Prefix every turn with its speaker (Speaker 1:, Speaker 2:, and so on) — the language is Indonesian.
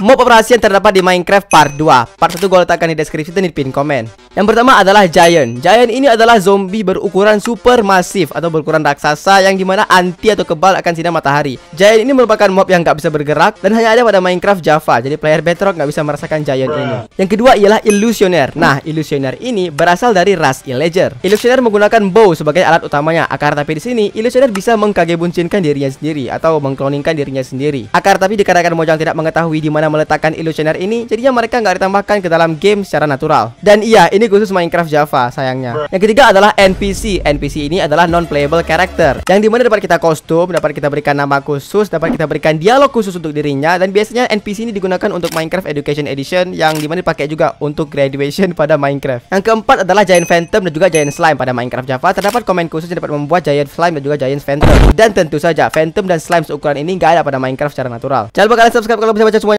Speaker 1: Mob operasi yang terdapat di Minecraft Part 2 Part 1 gue letakkan di deskripsi dan di pin komen Yang pertama adalah Giant Giant ini adalah zombie berukuran super masif Atau berukuran raksasa yang dimana anti atau kebal akan sinar matahari Giant ini merupakan mob yang gak bisa bergerak Dan hanya ada pada Minecraft Java Jadi player Bedrock gak bisa merasakan Giant ini Yang kedua ialah Illusioner Nah, Illusioner ini berasal dari ras Illager Illusioner menggunakan bow sebagai alat utamanya Akar tapi di sini Illusioner bisa mengkagebuncinkan dirinya sendiri Atau mengkloningkan dirinya sendiri Akar tapi dikarenakan Mojang tidak mengetahui di mana meletakkan Illusioner ini, jadinya mereka nggak ditambahkan ke dalam game secara natural. Dan iya, ini khusus Minecraft Java, sayangnya. Yang ketiga adalah NPC. NPC ini adalah non-playable character, yang dimana dapat kita kostum, dapat kita berikan nama khusus, dapat kita berikan dialog khusus untuk dirinya, dan biasanya NPC ini digunakan untuk Minecraft Education Edition, yang dimana dipakai juga untuk graduation pada Minecraft. Yang keempat adalah Giant Phantom dan juga Giant Slime pada Minecraft Java. Terdapat komen khusus yang dapat membuat Giant Slime dan juga Giant Phantom. Dan tentu saja, Phantom dan Slime seukuran ini nggak ada pada Minecraft secara natural. Jangan lupa kalian subscribe kalau bisa baca semuanya.